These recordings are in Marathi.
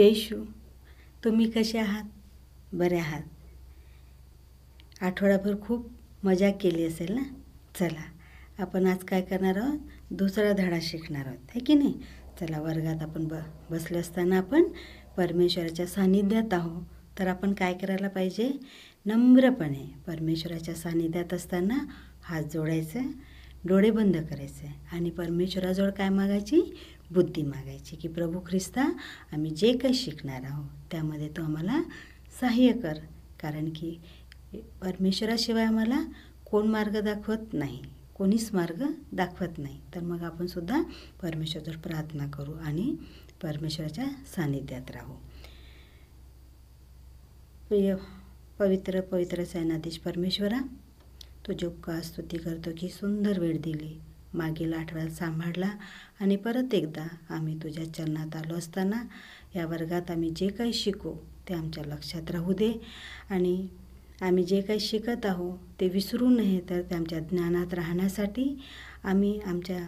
येशू तुम्ही कसे आहात बरे आहात आठवडाभर खूप मजा केली असेल ना चला आपण आज काय करणार आहोत दुसरा धडा शिकणार आहोत है की नाही चला वर्गात आपण ब बसले असताना आपण परमेश्वराच्या सानिध्यात आहो तर आपण काय करायला पाहिजे नम्रपणे परमेश्वराच्या सानिध्यात असताना हात जोडायचं डोळे बंद करायचे आणि परमेश्वराजवळ काय मागायची बुद्धी मागायची की प्रभू ख्रिस्ता आम्ही जे काही शिकणार आहोत त्यामध्ये तो आम्हाला सहाय्य कर कारण की परमेश्वराशिवाय आम्हाला कोण मार्ग दाखवत नाही कोणीच मार्ग दाखवत नाही तर मग आपण सुद्धा परमेश्वरावर प्रार्थना करू आणि परमेश्वराच्या सानिध्यात राहू प्रिय पवित्र पवित्र सैनाधीश परमेश्वरा तो जो का स्तुती करतो की सुंदर वेळ दिली मागील आठवड्यात सांभाळला आणि परत एकदा आम्ही तुझ्या चरणात आलो असताना या वर्गात आम्ही जे काही शिकू ते आमच्या लक्षात राहू दे आणि आम्ही जे काही शिकत आहो ते विसरू नये तर ते आमच्या ज्ञानात राहण्यासाठी आम्ही आमच्या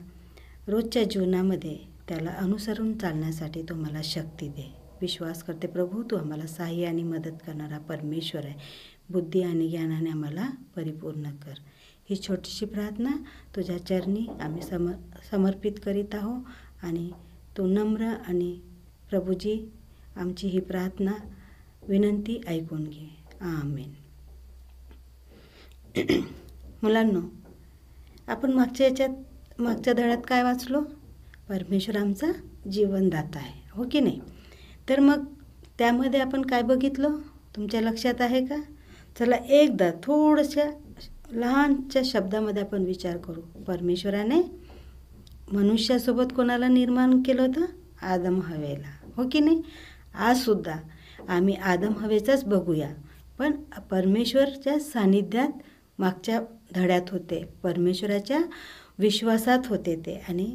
रोजच्या जीवनामध्ये त्याला अनुसरून चालण्यासाठी तो मला शक्ती दे विश्वास करते प्रभू तू आम्हाला सहाय्य आणि मदत करणारा परमेश्वर आहे बुद्धी आणि ज्ञानाने आम्हाला परिपूर्ण कर ही छोटीशी प्रार्थना तुझ्या चरणी आम्ही सम समर्पित करीत आहो आणि तू नम्र आणि प्रभूजी आमची ही प्रार्थना विनंती ऐकून घे आमेन मुलांनो आपण मागच्या याच्यात मागच्या धड्यात काय वाचलो परमेश्वर आमचा जीवनदाता आहे हो की नाही तर मग त्यामध्ये आपण काय बघितलं तुमच्या लक्षात आहे का चला एकदा थोडंसं लहानच्या शब्दामध्ये आपण विचार करू परमेश्वराने मनुष्यासोबत कोणाला निर्माण केलं होतं आदम हवेला हो की नाही आजसुद्धा आम्ही आदम हवेचाच बघूया पण परमेश्वरच्या सानिध्यात मागच्या धड्यात होते परमेश्वराच्या विश्वासात होते ते आणि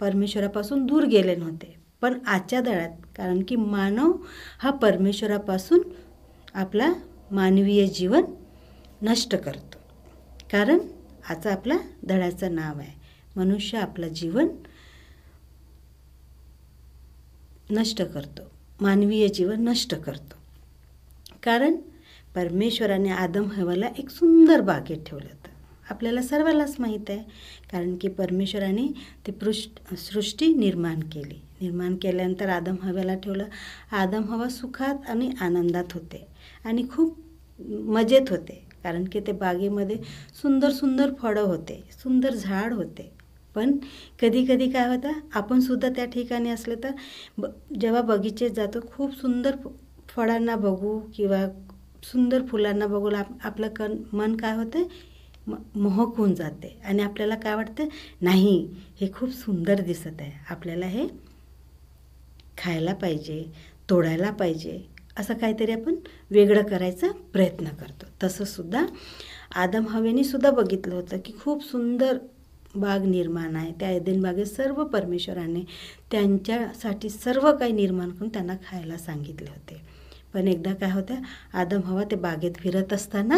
परमेश्वरापासून दूर गेले नव्हते पण आजच्या धड्यात कारण की मानव हा परमेश्वरापासून आपला मानवीय जीवन नष्ट करतो कारण आता आपला धड्याचं नाव आहे मनुष्य आपलं जीवन नष्ट करतो मानवीय जीवन नष्ट करतो कारण परमेश्वराने आदम हवाला एक सुंदर बागेत ठेवलं होतं आपल्याला सर्वांनाच माहीत आहे कारण की परमेश्वराने ती पृष्ठ सृष्टी निर्माण केली निर्माण केल्यानंतर आदम हव्याला ठेवलं आदम हवा सुखात आणि आनंदात होते आणि खूप मजेत होते कारण की ते बागेमध्ये सुंदर सुंदर फळं होते सुंदर झाड होते पण कधी कधी काय होतं आपणसुद्धा त्या ठिकाणी असलं तर ब जेव्हा बगीचेत जातो खूप सुंदर फळांना बघू किंवा सुंदर फुलांना बघू आप आपलं कन मन काय होतं म मोहक होऊन जाते आणि आपल्याला काय वाटतं नाही हे खूप सुंदर दिसत आहे आपल्याला हे खायला पाहिजे तोडायला पाहिजे असं काहीतरी आपण वेगळं करायचा प्रयत्न करतो तसंसुद्धा आदम हवेने सुद्धा बघितलं होतं की खूप सुंदर बाग निर्माण आहे त्या एदेन सर्व परमेश्वराने त्यांच्यासाठी सर्व काही निर्माण करून त्यांना खायला सांगितले होते पण एकदा काय होतं आदम हवा ते बागेत फिरत असताना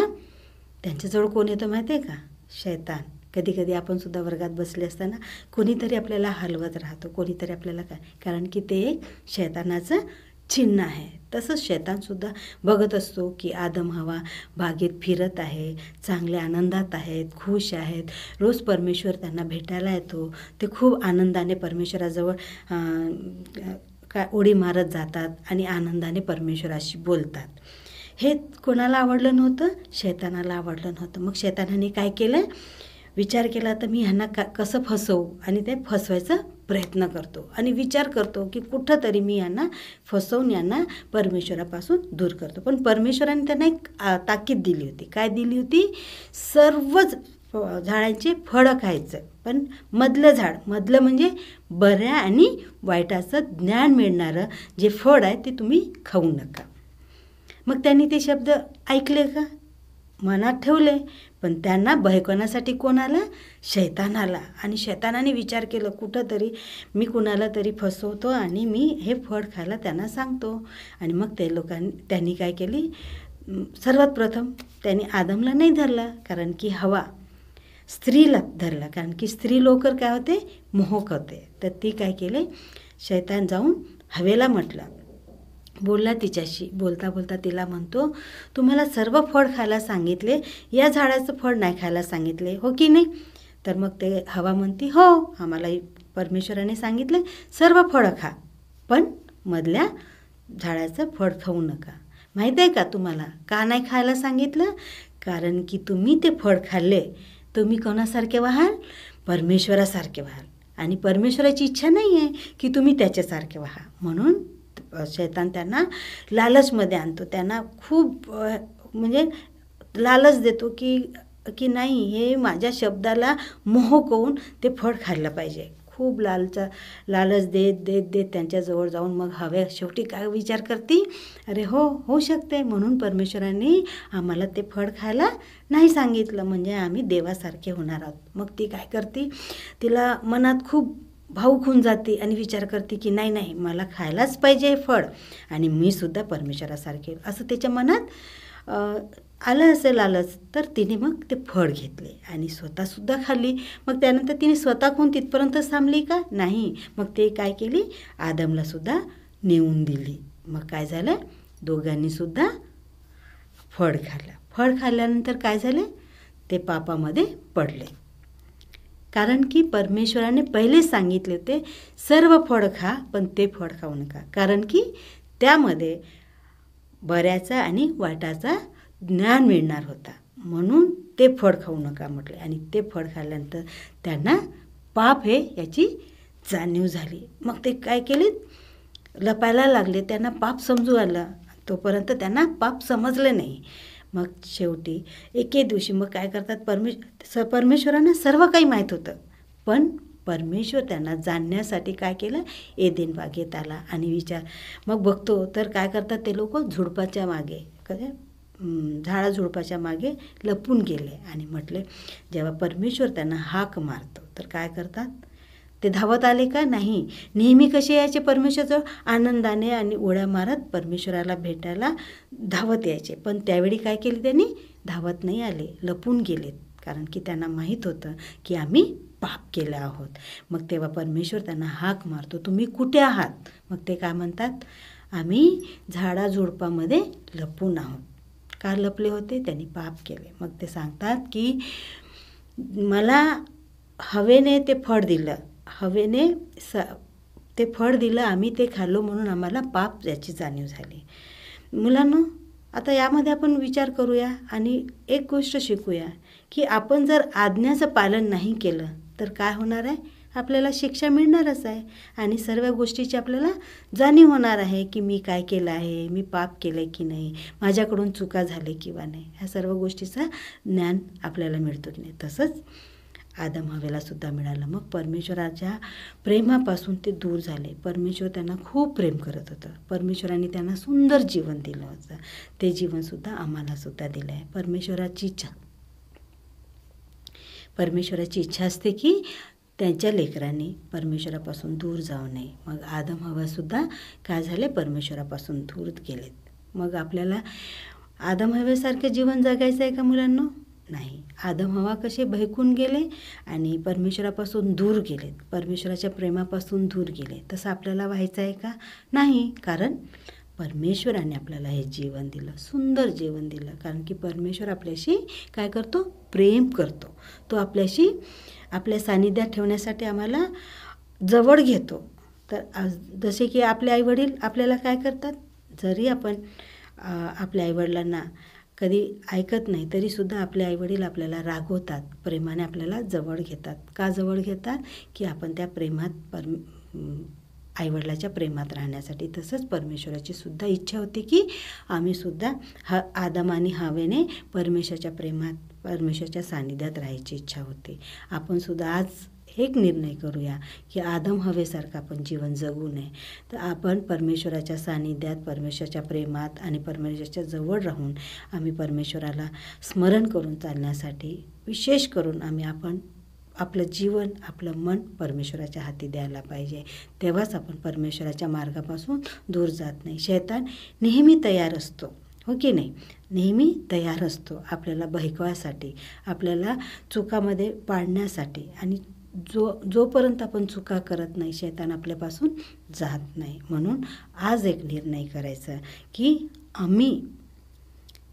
त्यांच्याजवळ कोण येतं माहिती आहे का शैतान कधी कधी आपण सुद्धा वर्गात बसले असताना कोणीतरी आपल्याला हलवत राहतो कोणीतरी आपल्याला काय कारण की ते एक शैतानाचं चिन्ह आहे तसंच शैतानसुद्धा बघत असतो की आदम हवा बागेत फिरत आहे चांगले आनंदात आहेत खुश आहेत रोज परमेश्वर त्यांना भेटायला येतो ते खूप आनंदाने परमेश्वराजवळ काय उडी मारत जातात आणि आनंदाने परमेश्वराशी बोलतात हे कोणाला आवडलं नव्हतं शैतानाला आवडलं नव्हतं मग शैतानाने काय केलं विचार केला तर मी ह्यांना का कसं फसवू आणि ते फसवायचा प्रयत्न करतो आणि विचार करतो की कुठंतरी मी यांना फसवून यांना परमेश्वरापासून दूर करतो पण परमेश्वराने त्यांना एक ताकीद दिली होती काय दिली होती सर्वच झाडांचे फळं खायचं पण मधलं झाड मधलं म्हणजे बऱ्या आणि वाईटाचं ज्ञान मिळणारं जे फळ आहे ते तुम्ही खाऊ नका मग त्यांनी ते शब्द ऐकले का मनात ठेवले पण त्यांना भयकवण्यासाठी कोण आला शैतान आला आणि शैतानाने विचार केला कुठं तरी मी कुणाला तरी फसवतो आणि मी हे फळ खायला त्यांना सांगतो आणि मग ते लोकांनी त्यांनी काय केली सर्वात प्रथम त्यांनी आदमला नाही धरला कारण की हवा स्त्रीला धरला कारण की स्त्री लोकर काय होते मोहक होते तर ती काय केले शैतान जाऊन हवेला म्हटलं बोलला तिच्याशी बोलता बोलता तिला म्हणतो तुम्हाला सर्व फळ खायला सांगितले या झाडाचं फळ नाही खायला सांगितले हो की नाही तर मग ते हवा म्हणती हो आम्हाला परमेश्वराने सांगितले सर्व फळं खा पण मधल्या झाडाचं फळ खाऊ नका माहीत आहे का तुम्हाला का नाही खायला सांगितलं कारण की तुम्ही ते फळ खाल्ले तुम्ही कोणासारखे व्हाल परमेश्वरासारखे व्हाल आणि परमेश्वराची इच्छा नाही आहे की तुम्ही त्याच्यासारखे व्हा म्हणून शैतान त्यांना लालचमध्ये आणतो त्यांना खूप म्हणजे लालच देतो की की नाही हे माझ्या शब्दाला मोह करून ते फळ खाल्लं पाहिजे खूप लालचा लालच देत देत देत त्यांच्याजवळ जाऊन मग हवे शेवटी काय विचार करते अरे हो होऊ शकते म्हणून परमेश्वराने आम्हाला ते फळ खायला नाही सांगितलं म्हणजे आम्ही देवासारखे होणार आहोत मग ती काय करते तिला मनात खूप भाऊक होऊन जाते आणि विचार करते की नाही नाही मला खायलाच पाहिजे हे फळ आणि मी सुद्धा परमेश्वरासारखे असं त्याच्या मनात आलं असेल आलंच तर तिने मग ते फळ घेतले आणि स्वतःसुद्धा खाल्ली मग त्यानंतर तिने स्वतः कोण तिथपर्यंत थांबली का नाही मग ते काय केली आदमलासुद्धा नेऊन दिली मग काय झालं दोघांनीसुद्धा फळ खाल्लं फळ खाल्ल्यानंतर काय झाले ते पापामध्ये पडले कारण की परमेश्वराने पहिले सांगितले होते सर्व फळ खा पण ते फळ खाऊ नका कारण की त्यामध्ये बऱ्याचा आणि वाटाचा ज्ञान मिळणार होता म्हणून ते फळ खाऊ नका म्हटले आणि ते फळ खाल्ल्यानंतर त्यांना पाप हे याची जाणीव झाली मग ते काय केले लपायला लागले त्यांना पाप समजू आलं तोपर्यंत त्यांना पाप समजले नाही मग शेवटी एके दिवशी मग काय करतात परमेश स परमेश्वरांना सर्व काही माहीत होतं पण परमेश्वर त्यांना जाणण्यासाठी काय केलं एदेन बागेत आला आणि विचार मग बघतो तर काय करतात ते लोक झुडपाच्या मागे कसे झाडा झुडपाच्या मागे लपून गेले आणि म्हटले जेव्हा परमेश्वर त्यांना हाक मारतो तर काय करतात ते धावत आले का नाही नेहमी कसे यायचे परमेश्वराचं आनंदाने आणि उड्या मारत परमेश्वराला भेटायला धावत यायचे पण त्यावेळी काय केले त्यांनी धावत नाही आले लपून गेलेत कारण की त्यांना माहीत होतं की आम्ही पाप केलं आहोत मग तेव्हा परमेश्वर त्यांना हाक मारतो तुम्ही कुठे आहात मग ते काय म्हणतात आम्ही झाडाझुडपामध्ये लपून आहोत का लपले होते त्यांनी पाप केले मग ते सांगतात की मला हवेने ते फळ दिलं हवेने स ते फळ दिलं आम्ही ते खाल्लो म्हणून आम्हाला पाप याची जाणीव झाली मुलांना आता यामध्ये आपण विचार करूया आणि एक गोष्ट शिकूया की आपण जर आज्ञाचं पालन नाही केलं तर काय होणार आहे आपल्याला शिक्षा मिळणारच आहे आणि सर्व गोष्टीची आपल्याला जाणीव होणार आहे की मी काय केलं आहे मी पाप केलं आहे की नाही माझ्याकडून चुका झाले किंवा नाही ह्या सर्व गोष्टीचा ज्ञान आपल्याला मिळतो नाही तसंच आदम हवेला सुद्धा मिळालं मग परमेश्वराच्या प्रेमापासून ते दूर झाले परमेश्वर त्यांना खूप प्रेम करत होतं परमेश्वराने त्यांना सुंदर जीवन दिलं होतं ते जीवनसुद्धा सुद्धा दिलं आहे परमेश्वराची इच्छा परमेश्वराची इच्छा असते की त्यांच्या लेकरांनी परमेश्वरापासून दूर जाऊ नये मग आदम सुद्धा काय झाले परमेश्वरापासून दूर गेलेत मग आपल्याला आदम हवेसारखं जीवन जगायचं आहे का मुलांना नाही आदम हवा कसे भयकून गेले आणि परमेश्वरापासून दूर गेलेत परमेश्वराच्या प्रेमापासून दूर गेले तसं आपल्याला व्हायचं आहे का नाही कारण परमेश्वराने आपल्याला हे जीवन दिलं सुंदर जीवन दिलं कारण की परमेश्वर आपल्याशी काय करतो प्रेम करतो तो आपल्याशी आपल्या सानिध्यात ठेवण्यासाठी आम्हाला जवळ घेतो तर जसे की आपले आईवडील आपल्याला काय करतात जरी आपण आपल्या आईवडिलांना कधी ऐकत नाही तरीसुद्धा आपले आईवडील आपल्याला रागवतात प्रेमाने आपल्याला जवळ घेतात का जवळ घेतात की आपण त्या प्रेमात परमे आईवडिलाच्या प्रेमात राहण्यासाठी तसंच परमेश्वराची सुद्धा इच्छा होती की आम्हीसुद्धा ह आदम आणि हवेने परमेश्वराच्या प्रेमात परमेश्वराच्या सानिध्यात राहायची इच्छा होती आपणसुद्धा आज एक निर्णय करूया की आदम हवेसारखं आपण जीवन जगू नये तर आपण परमेश्वराच्या सानिध्यात परमेश्वराच्या प्रेमात आणि परमेश्वराच्या जवळ राहून आम्ही परमेश्वराला स्मरण करून चालण्यासाठी विशेष करून आम्ही आपण आपलं जीवन आपलं मन परमेश्वराच्या हाती द्यायला पाहिजे तेव्हाच आपण परमेश्वराच्या मार्गापासून दूर जात नाही शैतान नेहमी तयार असतो हो की नाही नेहमी तयार असतो आपल्याला बहकवायसाठी आपल्याला चुकामध्ये पाडण्यासाठी आणि जो जोपर्यंत आपण चुका करत नाही शैतान आपल्यापासून जात नाही म्हणून आज एक निर्णय करायचा की आम्ही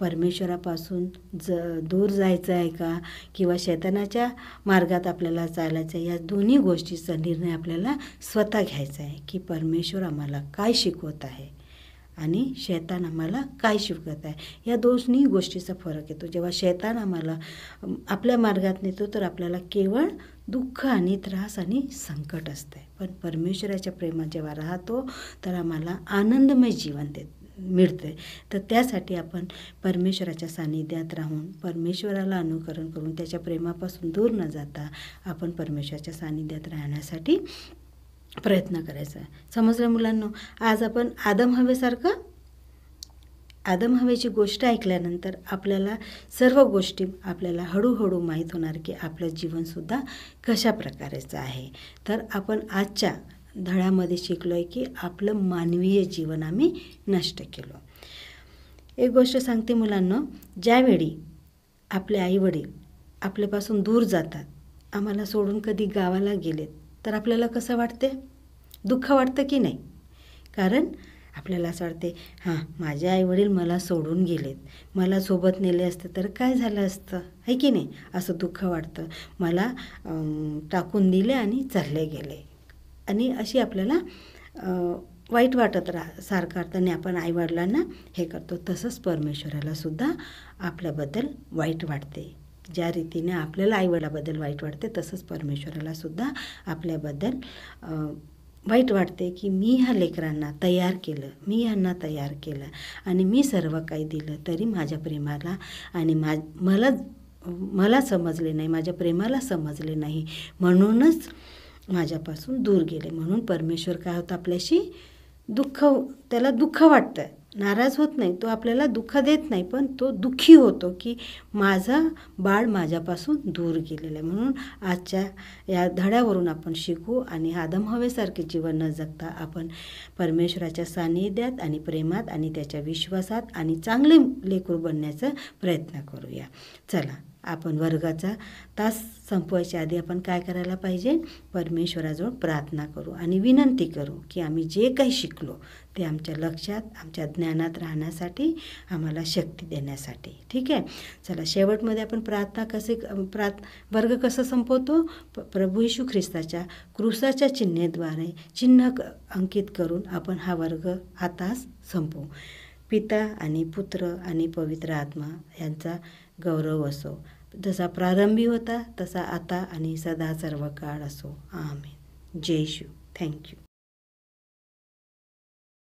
परमेश्वरापासून ज दूर जायचं आहे का किंवा शैतानाच्या मार्गात आपल्याला चालायचं आहे या दोन्ही गोष्टीचा निर्णय आपल्याला स्वतः घ्यायचा आहे की परमेश्वर आम्हाला काय शिकवत आहे आणि शैतान आम्हाला काय शिकवत आहे या दोन्ही गोष्टीचा फरक येतो जेव्हा शैतान आम्हाला आपल्या मार्गात नेतो तर आपल्याला केवळ दुःख आणि त्रास आणि संकट असतंय पण परमेश्वराच्या प्रेमात जेव्हा राहतो तर आम्हाला आनंदमय जीवन देत मिळते तर त्यासाठी आपण परमेश्वराच्या सानिध्यात राहून परमेश्वराला अनुकरण करून त्याच्या प्रेमापासून दूर न जाता आपण परमेश्वराच्या सानिध्यात राहण्यासाठी प्रयत्न करायचा समजलं मुलांना आज आपण आदम हवेसारखं आदम हवेची गोष्ट ऐकल्यानंतर आपल्याला सर्व गोष्टी आपल्याला हळूहळू माहीत होणार की आपलं जीवनसुद्धा कशा प्रकारेचं आहे तर आपण आजच्या धड्यामध्ये शिकलो आहे की आपलं मानवीय जीवन आम्ही नष्ट केलो एक गोष्ट सांगते मुलांना ज्यावेळी आपले आईवडील आपल्यापासून दूर जातात आम्हाला सोडून कधी गावाला गेलेत तर आपल्याला कसं वाटते दुःख वाटतं की नाही कारण आपल्याला असं वाटते हां माझे आईवडील मला सोडून गेलेत मला सोबत नेले असते तर काय झालं असतं आहे की नाही असं दुःख वाटतं मला टाकून दिले आणि चालले गेले आणि अशी आपल्याला वाईट वाटत राह सारखं अर्थाने आपण आईवडिलांना हे करतो तसंच परमेश्वरालासुद्धा आपल्याबद्दल वाईट वाटते ज्या रीतीने आपल्याला आईवडाबद्दल वाईट वाटते तसंच परमेश्वरालासुद्धा आपल्याबद्दल वाईट वाटते की मी ह्या लेकरांना तयार केलं मी ह्यांना तयार केलं आणि मी सर्व काही दिलं तरी माझ्या प्रेमाला आणि मा मला मला समजले नाही माझ्या प्रेमाला समजले नाही म्हणूनच माझ्यापासून दूर गेले म्हणून परमेश्वर काय होतं आपल्याशी दुःख त्याला दुःख वाटतं नाराज होत नाही तो आपल्याला दुःख देत नाही पण तो दुःखी होतो की माझा बाळ माझ्यापासून दूर गेलेलं आहे म्हणून आजच्या या धड्यावरून आपण शिकू आणि आदम हवेसारखे जीवन न जगता आपण परमेश्वराच्या सानिध्यात आणि प्रेमात आणि त्याच्या विश्वासात आणि चांगले लेकरू बनण्याचा प्रयत्न करूया चला आपण वर्गाचा तास संपवायच्या आधी आपण काय करायला पाहिजे परमेश्वराजवळ प्रार्थना करू आणि विनंती करू की आम्ही जे काही शिकलो ते आमच्या लक्षात आमच्या ज्ञानात राहण्यासाठी आम्हाला शक्ती देण्यासाठी ठीक आहे चला शेवटमध्ये आपण प्रार्थना कसे प्रार्थ वर्ग कसं संपवतो प्रभू यशू ख्रिस्ताच्या क्रुसाच्या चिन्हेद्वारे चिन्ह अंकित करून आपण हा वर्ग हा तास संपवू पिता आणि पुत्र आणि पवित्र आत्मा यांचा गौरव असो जसा प्रारंभी होता तसा आता आणि सदा सर्व काळ असो आम्ही जय शिव थँक्यू